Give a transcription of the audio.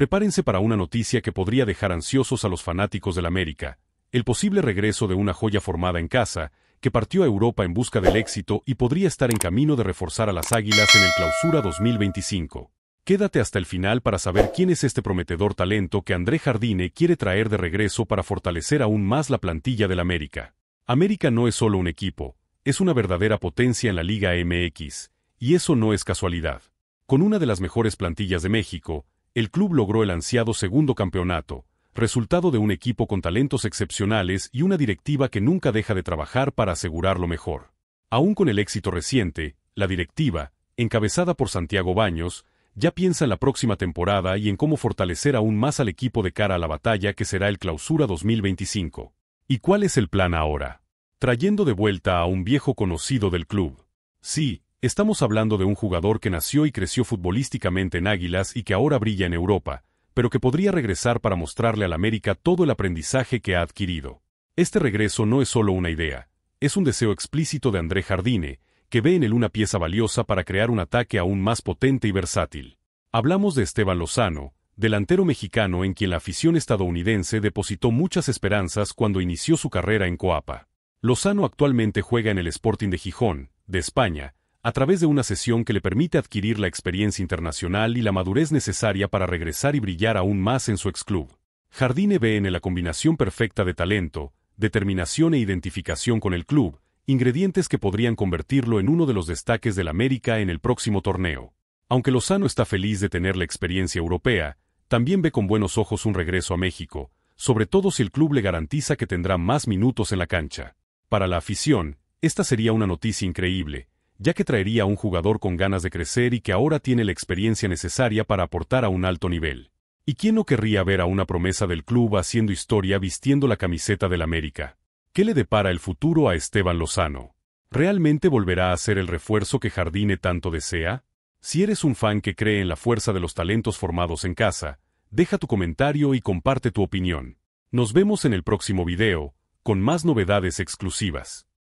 Prepárense para una noticia que podría dejar ansiosos a los fanáticos del América, el posible regreso de una joya formada en casa, que partió a Europa en busca del éxito y podría estar en camino de reforzar a las Águilas en el Clausura 2025. Quédate hasta el final para saber quién es este prometedor talento que André Jardine quiere traer de regreso para fortalecer aún más la plantilla del América. América no es solo un equipo, es una verdadera potencia en la Liga MX, y eso no es casualidad. Con una de las mejores plantillas de México, el club logró el ansiado segundo campeonato, resultado de un equipo con talentos excepcionales y una directiva que nunca deja de trabajar para asegurar lo mejor. Aún con el éxito reciente, la directiva, encabezada por Santiago Baños, ya piensa en la próxima temporada y en cómo fortalecer aún más al equipo de cara a la batalla que será el Clausura 2025. ¿Y cuál es el plan ahora? Trayendo de vuelta a un viejo conocido del club. Sí, Estamos hablando de un jugador que nació y creció futbolísticamente en Águilas y que ahora brilla en Europa, pero que podría regresar para mostrarle al América todo el aprendizaje que ha adquirido. Este regreso no es solo una idea, es un deseo explícito de André Jardine, que ve en él una pieza valiosa para crear un ataque aún más potente y versátil. Hablamos de Esteban Lozano, delantero mexicano en quien la afición estadounidense depositó muchas esperanzas cuando inició su carrera en Coapa. Lozano actualmente juega en el Sporting de Gijón, de España, a través de una sesión que le permite adquirir la experiencia internacional y la madurez necesaria para regresar y brillar aún más en su exclub. Jardine ve en la combinación perfecta de talento, determinación e identificación con el club, ingredientes que podrían convertirlo en uno de los destaques del América en el próximo torneo. Aunque Lozano está feliz de tener la experiencia europea, también ve con buenos ojos un regreso a México, sobre todo si el club le garantiza que tendrá más minutos en la cancha. Para la afición, esta sería una noticia increíble, ya que traería a un jugador con ganas de crecer y que ahora tiene la experiencia necesaria para aportar a un alto nivel. ¿Y quién no querría ver a una promesa del club haciendo historia vistiendo la camiseta del América? ¿Qué le depara el futuro a Esteban Lozano? ¿Realmente volverá a ser el refuerzo que Jardine tanto desea? Si eres un fan que cree en la fuerza de los talentos formados en casa, deja tu comentario y comparte tu opinión. Nos vemos en el próximo video, con más novedades exclusivas.